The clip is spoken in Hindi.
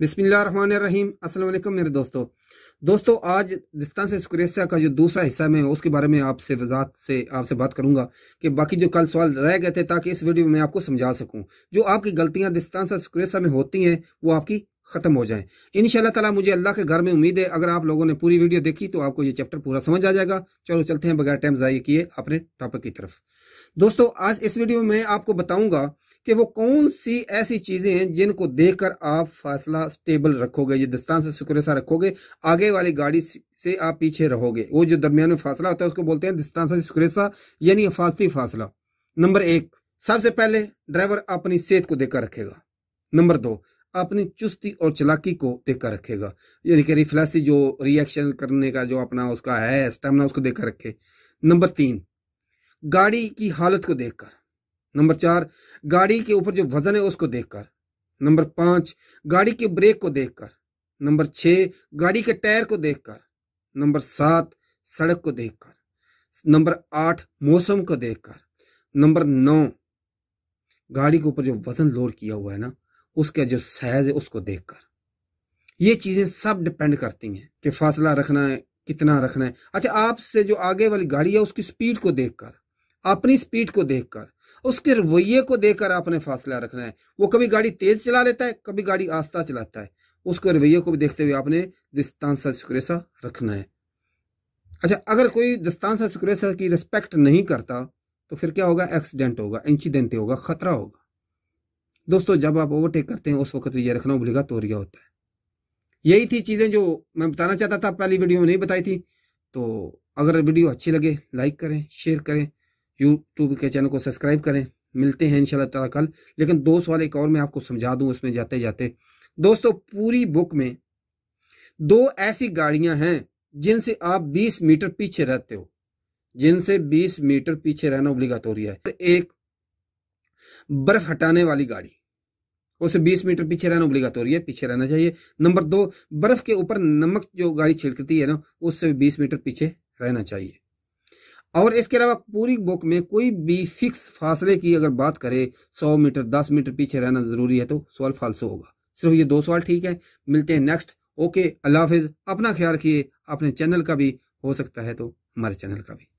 बिस्मिल्लाम अस्सलाम मेरे दोस्तों दोस्तों आज दिस्तान से सुक्रेसिया का जो दूसरा हिस्सा में उसके बारे में आपसे वजात से आपसे बात करूंगा कि बाकी जो कल सवाल रह गए थे ताकि इस वीडियो में आपको समझा सकूं जो आपकी गलतियां दिस्तान से में होती हैं वो आपकी खत्म हो जाए इनशाला तला मुझे अल्लाह के घर में उम्मीद है अगर आप लोगों ने पूरी वीडियो देखी तो आपको ये चैप्टर पूरा समझ आ जाएगा चलो चलते हैं बगैर टाइम जाये किए अपने टॉपिक की तरफ दोस्तों आज इस वीडियो में आपको बताऊंगा कि वो कौन सी ऐसी चीजें हैं जिनको देखकर आप फासला स्टेबल रखोगे ये दस्तान से सुकरेसा रखोगे आगे वाली गाड़ी से आप पीछे रहोगे वो जो दरमियान में फासला होता है उसको बोलते हैं दस्तान से सुकरेसा यानी हिफाजती फासला नंबर एक सबसे पहले ड्राइवर अपनी सेहत को देखकर रखेगा नंबर दो अपनी चुस्ती और चलाकी को देखकर रखेगा यानी कि रिफ्लैसी जो रिएक्शन करने का जो अपना उसका है स्टेमिना उसको देखकर रखे नंबर तीन गाड़ी की हालत को देखकर नंबर चार गाड़ी के ऊपर जो वजन है उसको देखकर नंबर पांच गाड़ी के ब्रेक को देखकर नंबर छह गाड़ी के टायर को देखकर नंबर सात सड़क को देखकर नंबर आठ मौसम को देखकर नंबर नौ गाड़ी के ऊपर जो वजन लोड किया हुआ है ना उसका जो साइज है उसको देखकर ये चीज़ें सब डिपेंड करती हैं कि फासला रखना है कितना रखना है अच्छा आपसे जो आगे वाली गाड़ी है उसकी स्पीड को देखकर अपनी स्पीड को देखकर उसके रवैये को देखकर आपने फासला रखना है वो कभी गाड़ी तेज चला लेता है कभी गाड़ी आस्था चलाता है उसके रवैये को भी देखते हुए आपने दस्तानसा शुक्रेसा रखना है अच्छा अगर कोई दस्तानसा शुक्रेसा की रिस्पेक्ट नहीं करता तो फिर क्या होगा एक्सीडेंट होगा इंसिडेंट होगा खतरा होगा दोस्तों जब आप ओवरटेक करते हैं उस वक्त तो ये रखना उबलेगा तोरिया होता है यही थी चीज़ें जो मैं बताना चाहता था पहली वीडियो में नहीं बताई थी तो अगर वीडियो अच्छी लगे लाइक करें शेयर करें यूट्यूब के चैनल को सब्सक्राइब करें मिलते हैं इनशाला तला कल लेकिन दोस्त वाले एक और मैं आपको समझा दूं उसमें जाते जाते दोस्तों पूरी बुक में दो ऐसी गाड़ियां हैं जिनसे आप 20 मीटर पीछे रहते हो जिनसे 20 मीटर पीछे रहना ओब्लिगातोरी है तो एक बर्फ हटाने वाली गाड़ी उसे 20 मीटर पीछे रहना ओब्लिगातोरी है पीछे रहना चाहिए नंबर दो बर्फ के ऊपर नमक जो गाड़ी छिड़कती है ना उससे बीस मीटर पीछे रहना चाहिए और इसके अलावा पूरी बुक में कोई भी फिक्स फासले की अगर बात करें सौ मीटर दस मीटर पीछे रहना जरूरी है तो सवाल फालसू होगा सिर्फ ये दो सवाल ठीक है मिलते हैं नेक्स्ट ओके अल्लाह हाफिज अपना ख्याल रखिए अपने चैनल का भी हो सकता है तो हमारे चैनल का भी